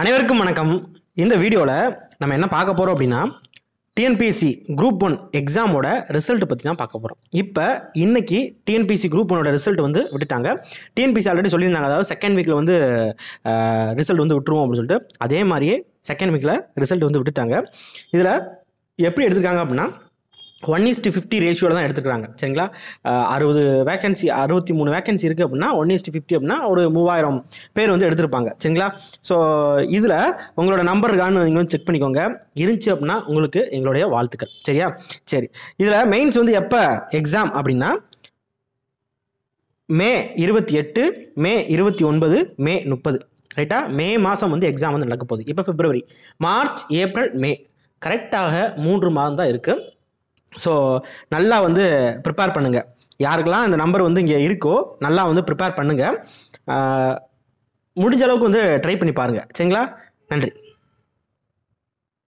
அனைவருக்கும் வணக்கம் இந்த வீடியோவில் நம்ம என்ன பார்க்க போகிறோம் அப்படின்னா டிஎன்பிஎஸ்சி குரூப் ஒன் எக்ஸாமோட ரிசல்ட் பற்றி தான் பார்க்க போகிறோம் இப்போ இன்றைக்கி டிஎன்பிசி குரூப் ஒன்னோட ரிசல்ட் வந்து விட்டுட்டாங்க டிஎன்பிசி ஆல்ரெடி சொல்லியிருந்தாங்க அதாவது செகண்ட் வீக்கில் வந்து ரிசல்ட் வந்து விட்டுருவோம் அப்படின்னு சொல்லிட்டு அதே மாதிரியே செகண்ட் வீக்கில் ரிசல்ட் வந்து விட்டுட்டாங்க இதில் எப்படி எடுத்துருக்காங்க அப்படின்னா ஒன் இஸ்ட்டு ஃபிஃப்டி ரேஷியோவில் தான் எடுத்துக்கிறாங்க சரிங்களா அறுபது வேக்கன்சி அறுபத்தி மூணு வேக்கன்சி இருக்குது அப்படின்னா ஒன் இஸ்ட்டு ஃபிஃப்டி அப்படின்னா ஒரு மூவாயிரம் பேர் வந்து எடுத்திருப்பாங்க சரிங்களா ஸோ இதில் உங்களோட நம்பர் இருக்கான்னு நீங்கள் வந்து செக் பண்ணிக்கோங்க இருந்துச்சு அப்படின்னா உங்களுக்கு எங்களுடைய வாழ்த்துக்கள் சரியா சரி இதில் மெயின்ஸ் வந்து எப்போ எக்ஸாம் அப்படின்னா மே இருபத்தி எட்டு மே இருபத்தி ஒன்பது மே முப்பது ரைட்டா மே மாதம் வந்து எக்ஸாம் வந்து நடக்க போகுது இப்போ பிப்ரவரி மார்ச் ஏப்ரல் மே கரெக்டாக மூன்று மாதம் தான் இருக்குது ஸோ நல்லா வந்து ப்ரிப்பேர் பண்ணுங்கள் யாருக்கெல்லாம் இந்த நம்பர் வந்து இங்கே இருக்கோ நல்லா வந்து ப்ரிப்பேர் பண்ணுங்கள் முடிஞ்ச அளவுக்கு வந்து ட்ரை பண்ணி பாருங்கள் சரிங்களா நன்றி